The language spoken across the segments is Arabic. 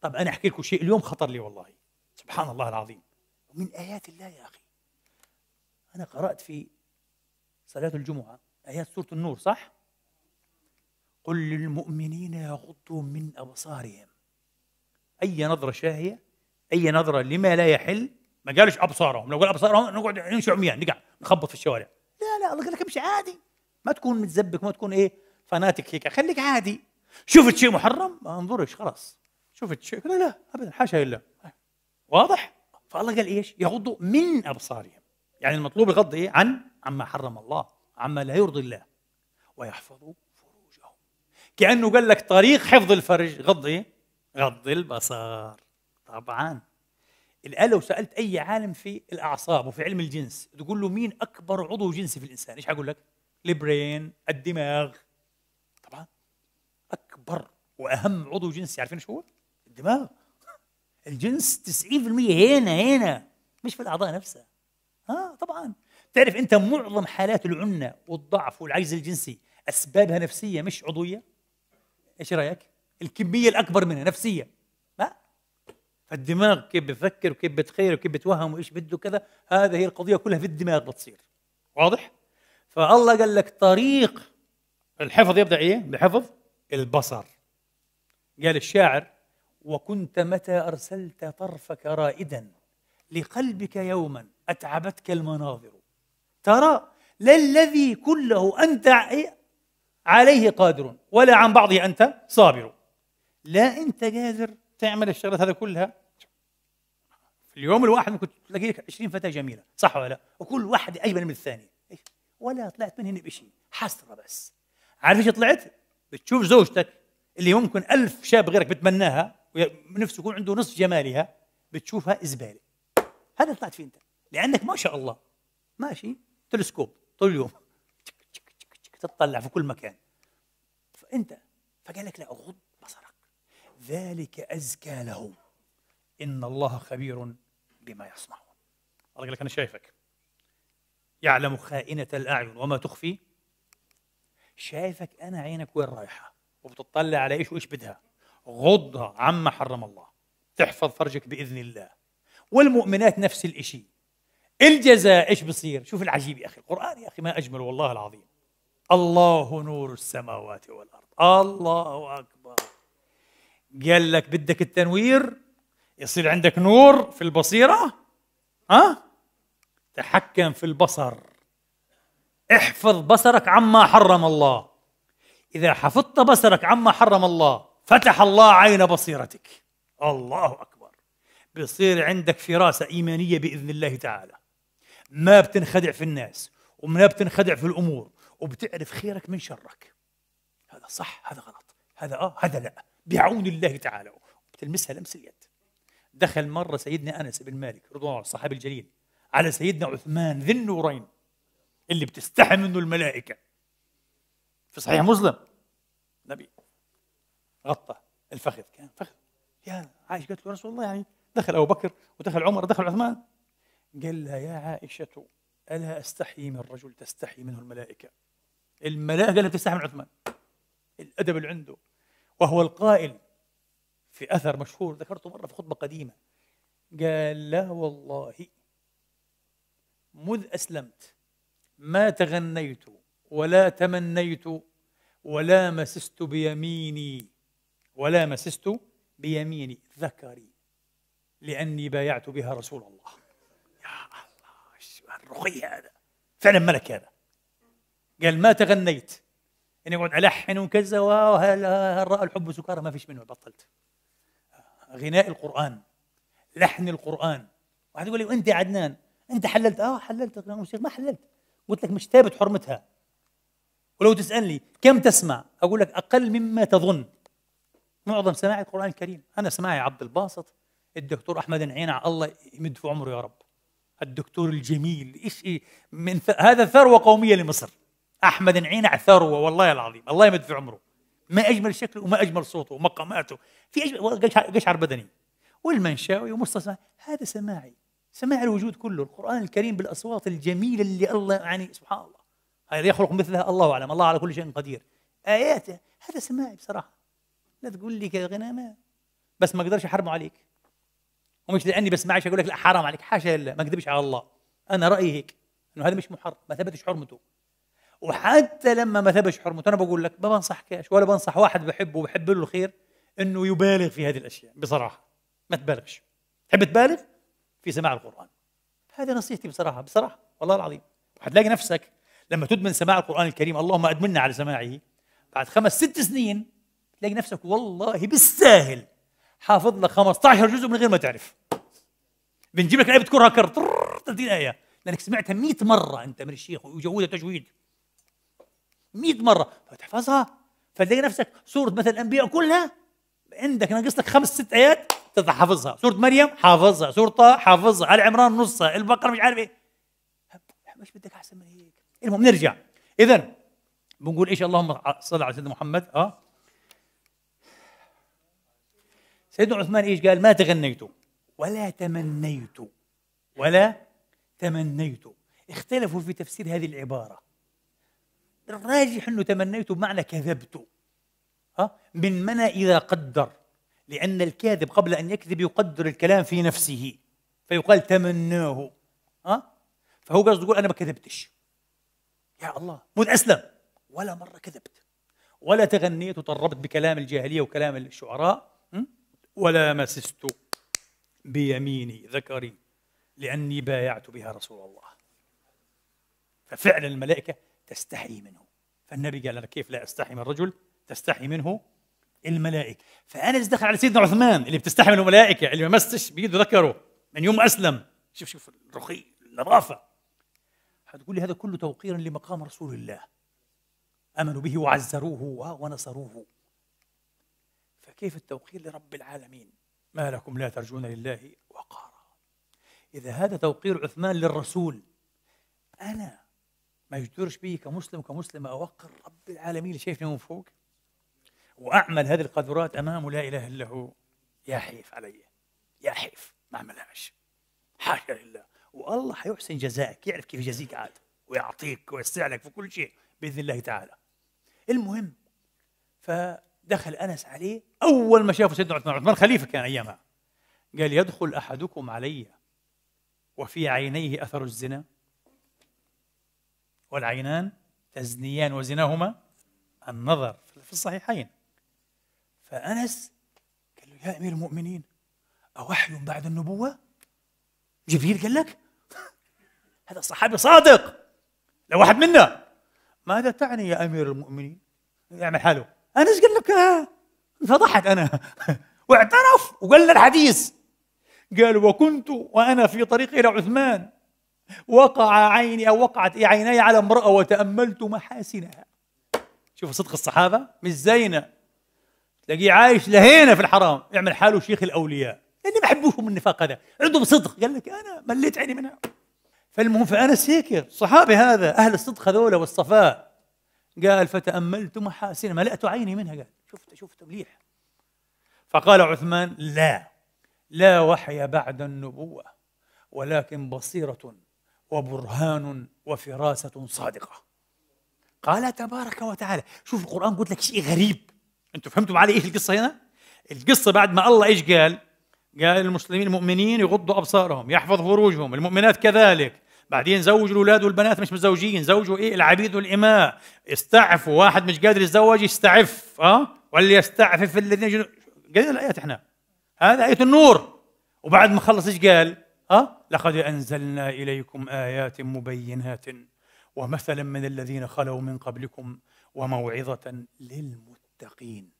طب انا احكي لكم شيء اليوم خطر لي والله سبحان الله العظيم ومن ايات الله يا اخي انا قرات في صلاه الجمعه ايات سوره النور صح قل للمؤمنين يغضوا من ابصارهم اي نظره شاهيه اي نظره لما لا يحل ما قالش ابصارهم لو قال ابصارهم نقعد نمشي عميان نقع نخبط في الشوارع لا لا الله قال لك امشي عادي ما تكون متزبك ما تكون ايه فناتك هيك خليك عادي شفت شيء محرم ما انظرش خلاص شوف الشيخ لا لا ابدا حاشا لله واضح فالله قال ايش يغضوا من ابصارهم يعني المطلوب الغض ايه عن عما حرم الله عما لا يرضي الله ويحفظوا فروجهم كانه قال لك طريق حفظ الفرج غض ايه غض البصر طبعا الآن لو سألت أي عالم في الأعصاب وفي علم الجنس تقول له مين أكبر عضو جنسي في الإنسان إيش حقول لك؟ البرين الدماغ طبعا أكبر وأهم عضو جنسي عارفين شو هو؟ الدماغ الجنس 90% هنا هنا مش في الاعضاء نفسها اه طبعا تعرف انت معظم حالات العنه والضعف والعجز الجنسي اسبابها نفسيه مش عضويه ايش رايك الكميه الاكبر منها نفسيه لا فالدماغ كيف بفكر وكيف بتخيل وكيف بتوهم وايش بده كذا هذا هي القضيه كلها في الدماغ بتصير واضح فالله قال لك طريق الحفظ يبدا ايه بحفظ البصر قال الشاعر وكنت متى أرسلت طرفك رائدا لقلبك يوما أتعبتك المناظر ترى لا الذي كله أنت عليه قادر ولا عن بعضه أنت صابر لا أنت قادر تعمل الشغلات هذا كلها في اليوم الواحد ممكن تلاقي لك 20 فتاة جميلة صح ولا لا وكل واحدة أجمل من الثانية ولا طلعت منهن بشيء حسرة بس عارف ايش طلعت؟ بتشوف زوجتك اللي ممكن ألف شاب غيرك بتمناها نفسه يكون عنده نصف جمالها بتشوفها زباله هذا طلعت فيه انت لانك ما شاء الله ماشي تلسكوب طول اليوم تطلع في كل مكان فانت فقال لك لا غض بصرك ذلك ازكى لهم ان الله خبير بما يصنعون الله قال لك انا شايفك يعلم خائنة الأعين وما تخفي شايفك أنا عينك وين رايحة وبتطلع على إيش وإيش بدها غض عما حرم الله تحفظ فرجك باذن الله والمؤمنات نفس الشيء الجزاء ايش بصير شوف العجيب يا اخي القران يا اخي ما اجمل والله العظيم الله نور السماوات والارض الله اكبر قال لك بدك التنوير يصير عندك نور في البصيره ها أه؟ تحكم في البصر احفظ بصرك عما حرم الله اذا حفظت بصرك عما حرم الله فتح الله عين بصيرتك الله أكبر بيصير عندك فراسة إيمانية بإذن الله تعالى ما بتنخدع في الناس وما بتنخدع في الأمور وبتعرف خيرك من شرك هذا صح هذا غلط هذا آه هذا لا بعون الله تعالى بتلمسها لمس اليد دخل مرة سيدنا أنس بن مالك رضوان الله الصحابي الجليل على سيدنا عثمان ذي النورين اللي بتستحي منه الملائكة في صحيح مسلم نبي غطى الفخذ كان فخذ يا عائشة قالت له رسول الله يعني دخل أبو بكر ودخل عمر ودخل عثمان قال لها يا عائشة ألا أستحي من رجل تستحي منه الملائكة الملائكة قالت تستحي من عثمان الأدب اللي عنده وهو القائل في أثر مشهور ذكرته مرة في خطبة قديمة قال لا والله مذ أسلمت ما تغنيت ولا تمنيت ولا مسست بيميني ولا مسست بيميني ذكري لأني بايعت بها رسول الله يا الله الرقي هذا فعلا ملك هذا قال ما تغنيت اني يعني اقعد الحن وكذا وهل راى الحب سكارى ما فيش منه بطلت غناء القران لحن القران واحد يقول لي وانت يا عدنان انت حللت اه حللت شيخ ما حللت قلت لك مش ثابت حرمتها ولو تسالني كم تسمع اقول لك اقل مما تظن معظم سماعي القرآن الكريم أنا سماعي عبد الباسط الدكتور أحمد نعينع الله يمد في عمره يا رب الدكتور الجميل إيش إيه من ف... هذا ثروة قومية لمصر أحمد نعينع ثروة والله العظيم الله يمد في عمره ما أجمل شكله وما أجمل صوته ومقاماته في أجمل قشعر بدني والمنشاوي ومصطفى هذا سماعي سماع الوجود كله القرآن الكريم بالأصوات الجميلة اللي الله يعني سبحان الله هل يخلق مثلها الله أعلم الله على كل شيء قدير آياته هذا سماعي بصراحة لا تقول لي كذا غنى بس ما اقدرش احرمه عليك ومش لاني بسمعش اقول لك لا حرام عليك حاشا لله ما اكذبش على الله انا رايي هيك انه هذا مش محرم ما ثبتش حرمته وحتى لما ما ثبتش حرمته انا بقول لك ما بنصحكش ولا بنصح واحد بحبه وبحب له الخير انه يبالغ في هذه الاشياء بصراحه ما تبالغش تحب تبالغ في سماع القران هذه نصيحتي بصراحه بصراحه والله العظيم هتلاقي نفسك لما تدمن سماع القران الكريم اللهم ادمنا على سماعه بعد خمس ست سنين تلاقي نفسك والله بالساهل حافظ لك 15 جزء من غير ما تعرف بنجيب لك لعبه كره كرة 30 ايه لانك سمعتها 100 مره انت من الشيخ وجودها تجويد 100 مره فتحفظها فتلاقي نفسك سوره مثل الانبياء كلها عندك ناقص لك خمس ست ايات حافظها سوره مريم حافظها سوره طه حافظها ال عمران نصها البقره مش عارف ايه مش بدك احسن من هيك المهم نرجع اذا بنقول ايش اللهم صل على سيدنا محمد اه سيدنا عثمان ايش قال ما تغنيت ولا تمنيت ولا تمنيت اختلفوا في تفسير هذه العباره الراجح انه تمنيت بمعنى كذبت ها من منى اذا قدر لان الكاذب قبل ان يكذب يقدر الكلام في نفسه فيقال تمناه ها فهو قصده يقول انا ما كذبتش يا الله مذ اسلم ولا مره كذبت ولا تغنيت وطربت بكلام الجاهليه وكلام الشعراء ولا مسست بيميني ذكري لأني بايعت بها رسول الله ففعلا الملائكة تستحي منه فالنبي قال أنا كيف لا أستحي من رجل تستحي منه الملائكة فأنس دخل على سيدنا عثمان اللي بتستحي منه الملائكة اللي ما مسش بيده ذكره من يوم أسلم شوف شوف الرخي النظافة هتقول لي هذا كله توقيرا لمقام رسول الله آمنوا به وعزروه ونصروه فكيف التوقير لرب العالمين ما لكم لا ترجون لله وقارا إذا هذا توقير عثمان للرسول أنا ما يجدرش بي كمسلم كمسلم أوقر رب العالمين اللي شايفني من فوق وأعمل هذه القذرات أمامه لا إله إلا هو يا حيف علي يا حيف ما عملهاش حاشا لله والله حيحسن جزائك يعرف كيف يجازيك عاد ويعطيك ويوسع لك في كل شيء بإذن الله تعالى المهم ف دخل انس عليه اول ما شافه سيدنا عثمان عثمان خليفه كان ايامها قال يدخل احدكم علي وفي عينيه اثر الزنا والعينان تزنيان وزناهما النظر في الصحيحين فانس قال له يا امير المؤمنين اوحي بعد النبوه جبريل قال لك هذا صحابي صادق لو واحد منا ماذا تعني يا امير المؤمنين يعمل حاله انا ايش قال لك آه، فضحت انا واعترف وقال الحديث قال وكنت وانا في طريقي الى عثمان وقع عيني او وقعت عيني على امراه وتاملت محاسنها شوفوا صدق الصحابه مش زينا تلاقيه عايش لهينا في الحرام يعمل حاله شيخ الاولياء لاني يعني ما بحبوشهم النفاق هذا عندهم صدق قال لك انا مليت عيني منها فالمهم فانس هيك صحابي هذا اهل الصدق هذول والصفاء قال فتأملت محاسن ملأت عيني منها قال شفت شفت مليح فقال عثمان لا لا وحي بعد النبوة ولكن بصيرة وبرهان وفراسة صادقة قال تبارك وتعالى شوف القرآن قلت لك شيء غريب أنتم فهمتوا علي إيش القصة هنا؟ القصة بعد ما الله إيش قال؟ قال المسلمين المؤمنين يغضوا أبصارهم يحفظ فروجهم المؤمنات كذلك بعدين زوجوا الاولاد والبنات مش متزوجين زوجوا ايه العبيد والاماء استعفوا واحد مش قادر يتزوج يستعف اه وليستعفف الذين جنو... قرينا الايات احنا هذا ايه النور وبعد ما خلص ايش قال اه لقد انزلنا اليكم ايات مبينات ومثلا من الذين خلوا من قبلكم وموعظه للمتقين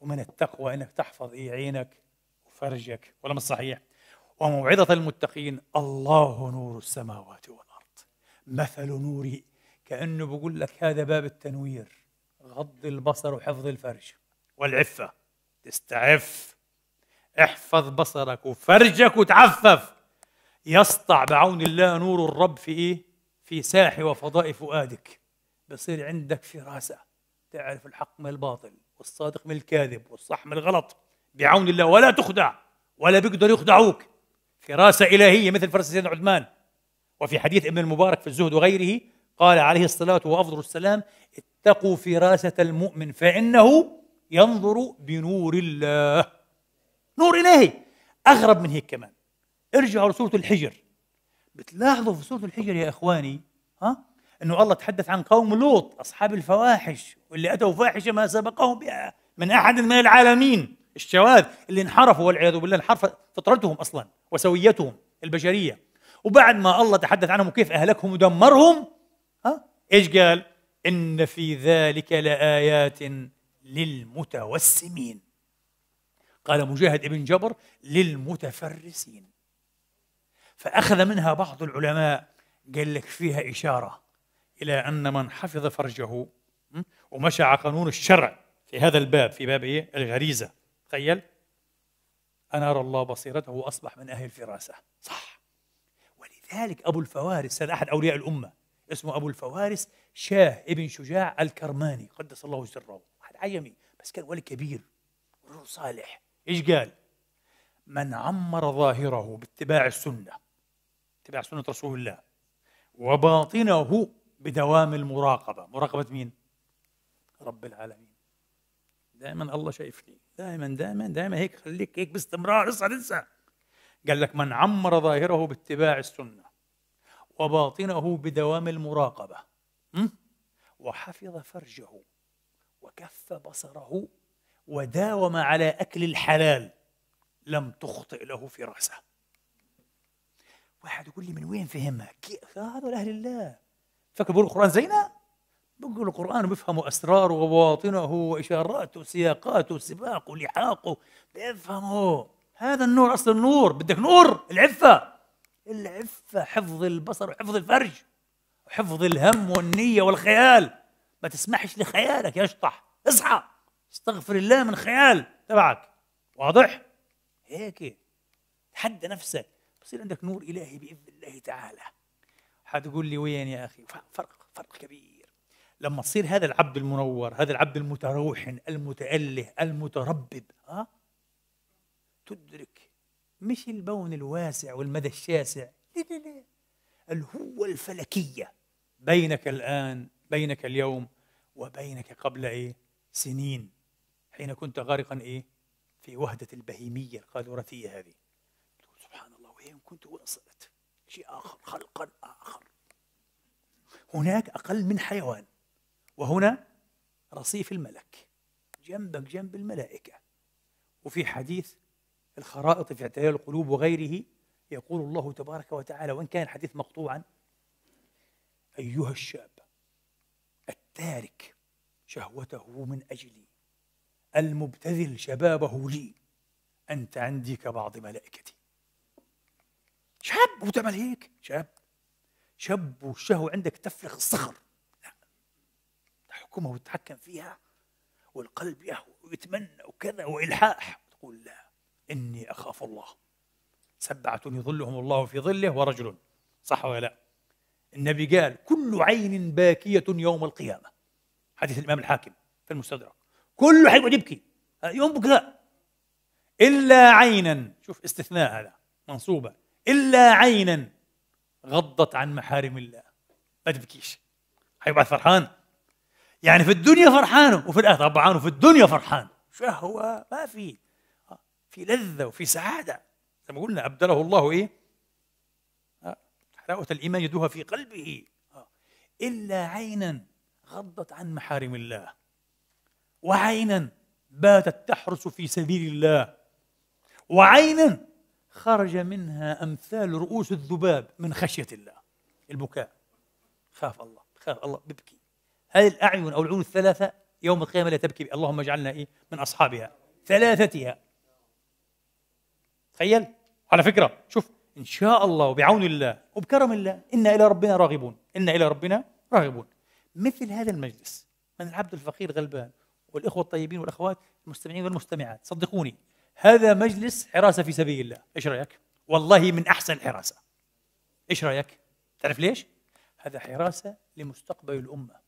ومن التقوى انك تحفظ إيه عينك وفرجك ولا مش صحيح وموعظة المتقين الله نور السماوات والأرض مثل نوري كأنه بقول لك هذا باب التنوير غض البصر وحفظ الفرج والعفة تستعف احفظ بصرك وفرجك وتعفف يسطع بعون الله نور الرب في ايه؟ في ساح وفضاء فؤادك بصير عندك فراسة تعرف الحق من الباطل والصادق من الكاذب والصح من الغلط بعون الله ولا تخدع ولا بيقدر يخدعوك فراسة إلهية مثل فرس سيدنا عثمان وفي حديث ابن المبارك في الزهد وغيره قال عليه الصلاة وأفضل السلام اتقوا فراسة المؤمن فإنه ينظر بنور الله نور إلهي أغرب من هيك كمان ارجعوا لسورة الحجر بتلاحظوا في سورة الحجر يا إخواني ها أنه الله تحدث عن قوم لوط أصحاب الفواحش واللي أتوا فاحشة ما سبقهم بها من أحد من العالمين الشواذ اللي انحرفوا والعياذ بالله انحرفت فطرتهم أصلا وسويتهم البشريه وبعد ما الله تحدث عنهم وكيف اهلكهم ودمرهم ها ايش قال؟ ان في ذلك لايات للمتوسمين قال مجاهد ابن جبر للمتفرسين فاخذ منها بعض العلماء قال لك فيها اشاره الى ان من حفظ فرجه ومشى على قانون الشرع في هذا الباب في باب إيه؟ الغريزه تخيل أنار الله بصيرته وأصبح من أهل الفراسة صح ولذلك أبو الفوارس هذا أحد أولياء الأمة اسمه أبو الفوارس شاه ابن شجاع الكرماني قدس الله سره واحد عيمي بس كان ولي كبير رجل صالح ايش قال؟ من عمر ظاهره باتباع السنة اتباع سنة رسول الله وباطنه بدوام المراقبة مراقبة مين؟ رب العالمين دائما الله شايفني دائما دائما دائما هيك خليك هيك باستمرار اصعد انسى قال لك من عمر ظاهره باتباع السنه وباطنه بدوام المراقبه م? وحفظ فرجه وكف بصره وداوم على اكل الحلال لم تخطئ له فراسه واحد يقول لي من وين فهمها هذول اهل الله فكر بيقولوا القران زينا بقول القرآن بيفهموا أسراره وبواطنه وإشاراته وسياقاته وسباقه ولحاقه بيفهموا هذا النور أصل النور بدك نور العفة العفة حفظ البصر وحفظ الفرج وحفظ الهم والنية والخيال ما تسمحش لخيالك يشطح اصحى استغفر الله من خيال تبعك واضح؟ هيك تحدى نفسك بصير عندك نور إلهي بإذن الله تعالى حتقول لي وين يا أخي فرق فرق كبير لما تصير هذا العبد المنور هذا العبد المتروحن المتأله المتربب ها آه؟ تدرك مش البون الواسع والمدى الشاسع لا لا لا الهوة الفلكية بينك الآن بينك اليوم وبينك قبل إيه سنين حين كنت غارقا إيه في وهدة البهيمية القاذورتية هذه تقول سبحان الله وين كنت وصلت شيء آخر خلقا آخر هناك أقل من حيوان وهنا رصيف الملك جنبك جنب الملائكة وفي حديث الخرائط في اعتلال القلوب وغيره يقول الله تبارك وتعالى وإن كان الحديث مقطوعا أيها الشاب التارك شهوته من أجلي المبتذل شبابه لي أنت عندي كبعض ملائكتي شاب وتعمل هيك شاب شاب والشهوة عندك تفرخ الصخر الحكومة وتتحكم فيها والقلب يهوى ويتمنى وكذا وإلحاح تقول لا إني أخاف الله سبعة يظلهم الله في ظله ورجل صح ولا لا النبي قال كل عين باكية يوم القيامة حديث الإمام الحاكم في المستدرك كله حيقعد يبكي يوم بكاء إلا عينا شوف استثناء هذا منصوبة إلا عينا غضت عن محارم الله ما تبكيش حيبعث فرحان يعني في الدنيا فرحان وفي الآخرة طبعا وفي الدنيا فرحان شهوة ما في في لذة وفي سعادة كما قلنا أبدله الله إيه آه، حلاوة الإيمان يدوها في قلبه آه. إلا عينا غضت عن محارم الله وعينا باتت تحرس في سبيل الله وعينا خرج منها أمثال رؤوس الذباب من خشية الله البكاء خاف الله خاف الله ببكي الأعين أو العيون الثلاثة يوم القيامة لا تبكي اللهم اجعلنا إيه من أصحابها ثلاثتها تخيل على فكرة شوف إن شاء الله وبعون الله وبكرم الله إنا إلى ربنا راغبون إنا إلى ربنا راغبون مثل هذا المجلس من العبد الفقير غلبان والإخوة الطيبين والأخوات المستمعين والمستمعات صدقوني هذا مجلس حراسة في سبيل الله إيش رأيك؟ والله من أحسن الحراسة إيش رأيك؟ تعرف ليش؟ هذا حراسة لمستقبل الأمة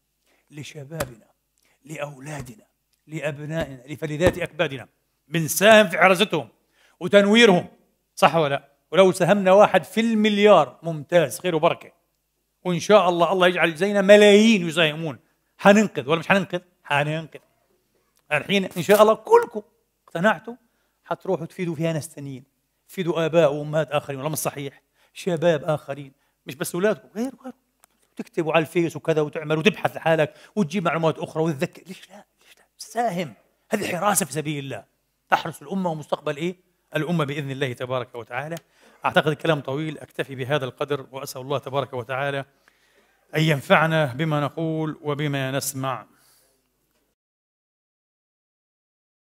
لشبابنا لأولادنا لأبنائنا لفلذات أكبادنا بنساهم في حرزتهم وتنويرهم صح ولا لا؟ ولو ساهمنا واحد في المليار ممتاز خير وبركة وإن شاء الله الله يجعل زينا ملايين يساهمون حننقذ ولا مش حننقذ؟ حننقذ الحين إن شاء الله كلكم اقتنعتوا حتروحوا تفيدوا فيها ناس ثانيين تفيدوا آباء وأمهات آخرين ولا مش صحيح؟ شباب آخرين مش بس أولادكم غير غيركم وتكتب على الفيس وكذا وتعمل وتبحث لحالك وتجيب معلومات اخرى وتذكر ليش لا؟ ليش لا؟ ساهم هذه حراسه في سبيل الله تحرس الامه ومستقبل ايه؟ الامه باذن الله تبارك وتعالى اعتقد الكلام طويل اكتفي بهذا القدر واسال الله تبارك وتعالى ان ينفعنا بما نقول وبما نسمع